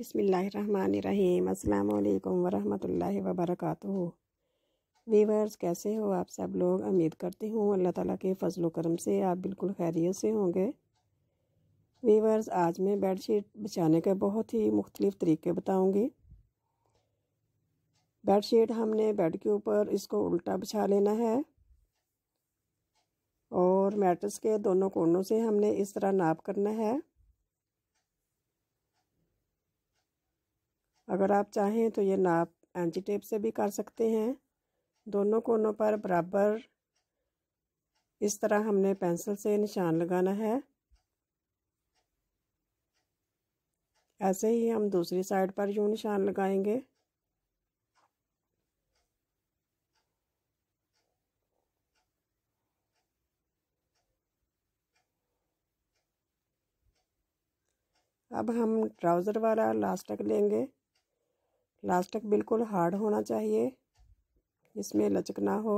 बसमीम अल्लाम वरहमल वबरक वीवर्स कैसे हो आप सब लोग उम्मीद करती हूँ अल्लाह ताला के फ़जल करम से आप बिल्कुल खैरियत से होंगे वीवर्स आज मैं बेडशीट बिछाने के बहुत ही मुख्तलिफ़ तरीके बताऊँगी बेडशीट हमने बेड के ऊपर इसको उल्टा बिछा लेना है और मैट्रेस के दोनों कोनों से हमने इस तरह नाप करना है अगर आप चाहें तो ये नाप एंची टेप से भी कर सकते हैं दोनों कोनों पर बराबर इस तरह हमने पेंसिल से निशान लगाना है ऐसे ही हम दूसरी साइड पर यूँ निशान लगाएंगे अब हम ट्राउज़र वाला लास्ट तक लेंगे प्लास्टिक बिल्कुल हार्ड होना चाहिए इसमें लचक ना हो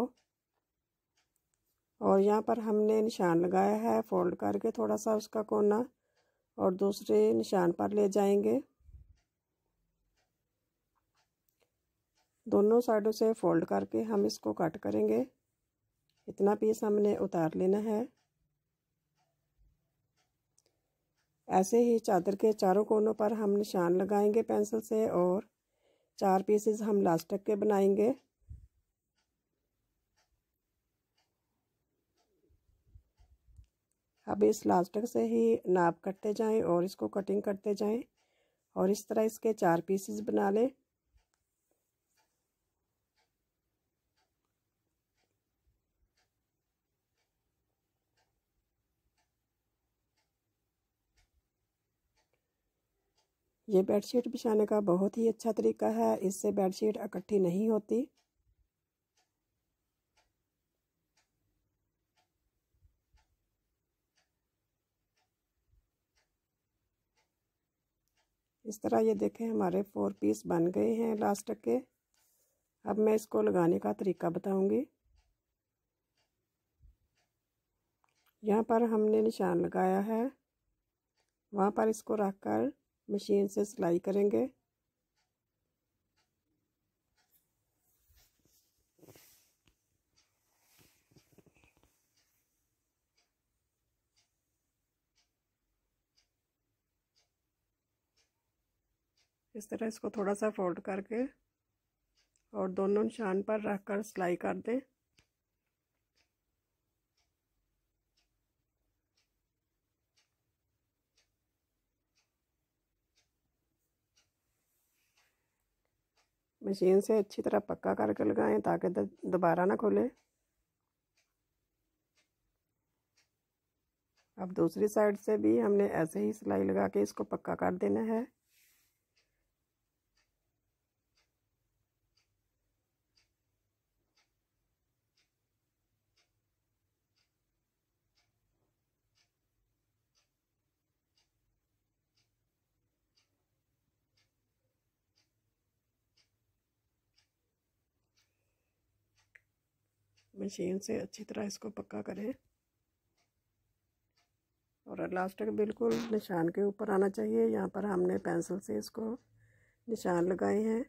और यहाँ पर हमने निशान लगाया है फोल्ड करके थोड़ा सा उसका कोना और दूसरे निशान पर ले जाएंगे दोनों साइडों से फोल्ड करके हम इसको कट करेंगे इतना पीस हमने उतार लेना है ऐसे ही चादर के चारों कोनों पर हम निशान लगाएंगे पेंसिल से और चार पीसेस हम लास्ट तक के बनाएंगे अब इस लास्ट तक से ही नाप करते जाएं और इसको कटिंग करते जाएं और इस तरह इसके चार पीसेस बना लें ये बेडशीट बिछाने का बहुत ही अच्छा तरीका है इससे बेडशीट इकट्ठी नहीं होती इस तरह ये देखें हमारे फोर पीस बन गए हैं लास्ट के अब मैं इसको लगाने का तरीका बताऊंगी यहाँ पर हमने निशान लगाया है वहाँ पर इसको रखकर मशीन से सिलाई करेंगे इस तरह इसको थोड़ा सा फोल्ड करके और दोनों निशान पर रख कर सिलाई कर दें मशीन से अच्छी तरह पक्का करके लगाएं ताकि दोबारा ना खुले अब दूसरी साइड से भी हमने ऐसे ही सिलाई लगा के इसको पक्का कर देना है मशीन से अच्छी तरह इसको पक्का करें और इलास्टिक बिल्कुल निशान के ऊपर आना चाहिए यहाँ पर हमने पेंसिल से इसको निशान लगाए हैं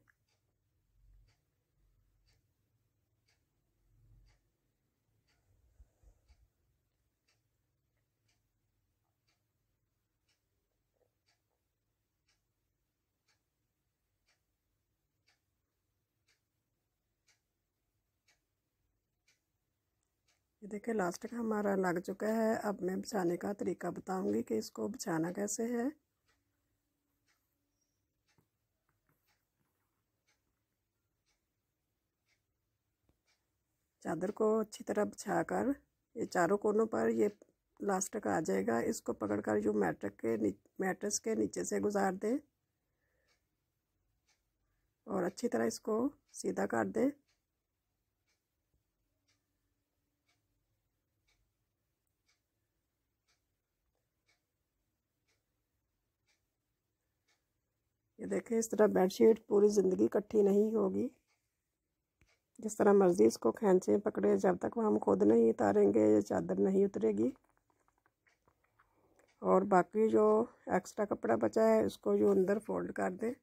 ये देखिए लास्ट का हमारा लग चुका है अब मैं बिछाने का तरीका बताऊंगी कि इसको बिछाना कैसे है चादर को अच्छी तरह बिछा कर ये चारों कोनों पर ये लास्टिक आ जाएगा इसको पकड़कर यूँ मैट्रिक के मैट्रस के नीचे से गुजार दें और अच्छी तरह इसको सीधा काट दें ये देखें इस तरह बेडशीट पूरी ज़िंदगी इकट्ठी नहीं होगी जिस तरह मर्ज़ी इसको खींचें पकड़े जब तक हम खुद नहीं उतारेंगे ये चादर नहीं उतरेगी और बाकी जो एक्स्ट्रा कपड़ा बचा है उसको जो अंदर फोल्ड कर दें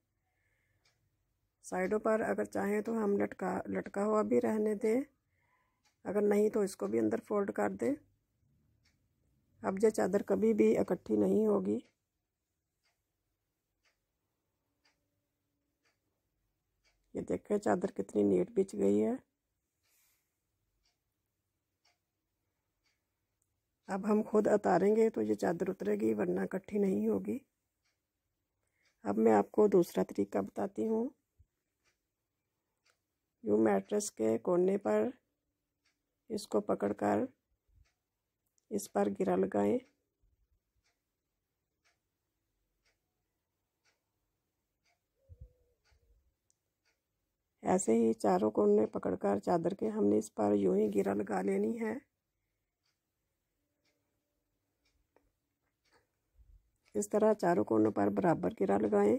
साइडों पर अगर चाहें तो हम लटका लटका हुआ भी रहने दें अगर नहीं तो इसको भी अंदर फोल्ड कर दें अब यह चादर कभी भी इकट्ठी नहीं होगी ये देखे चादर कितनी नीट बिछ गई है अब हम खुद उतारेंगे तो ये चादर उतरेगी वरना इकट्ठी नहीं होगी अब मैं आपको दूसरा तरीका बताती हूँ यू मैट्रेस के कोने पर इसको पकड़कर इस पर गिरा लगाएं ऐसे ही चारों कोने पकड़कर चादर के हमने इस पर यूं ही गिरा लगा लेनी है इस तरह चारों कोनों पर बराबर गिरा लगाएं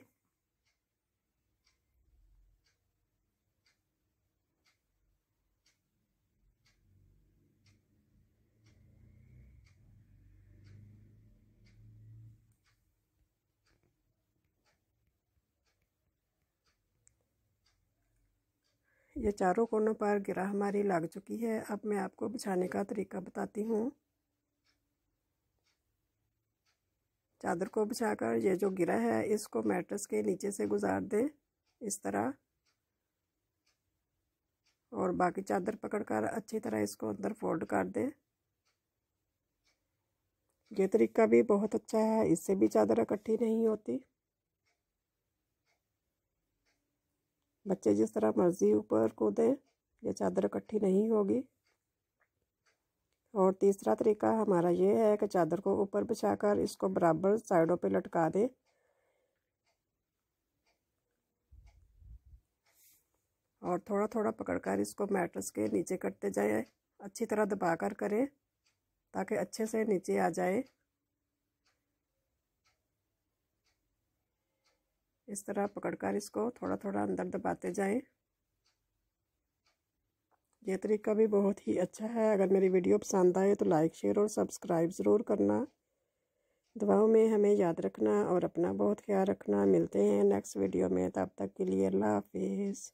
ये चारों कोनों पर गिरा हमारी लग चुकी है अब मैं आपको बिछाने का तरीका बताती हूँ चादर को बिछाकर ये जो गिरा है इसको मैट्रस के नीचे से गुजार दें इस तरह और बाकी चादर पकड़कर अच्छी तरह इसको अंदर फोल्ड कर दें ये तरीका भी बहुत अच्छा है इससे भी चादर इकट्ठी नहीं होती बच्चे जिस तरह मर्ज़ी ऊपर को दें ये चादर इकट्ठी नहीं होगी और तीसरा तरीका हमारा ये है कि चादर को ऊपर बिछाकर इसको बराबर साइडों पे लटका दें और थोड़ा थोड़ा पकड़कर इसको मैट्रस के नीचे करते जाएं अच्छी तरह दबाकर करें ताकि अच्छे से नीचे आ जाए इस तरह पकड़कर इसको थोड़ा थोड़ा अंदर दबाते जाएं ये तरीका भी बहुत ही अच्छा है अगर मेरी वीडियो पसंद आए तो लाइक शेयर और सब्सक्राइब ज़रूर करना दवाओं में हमें याद रखना और अपना बहुत ख्याल रखना मिलते हैं नेक्स्ट वीडियो में तब तक के लिए अल्लाह हाफिज़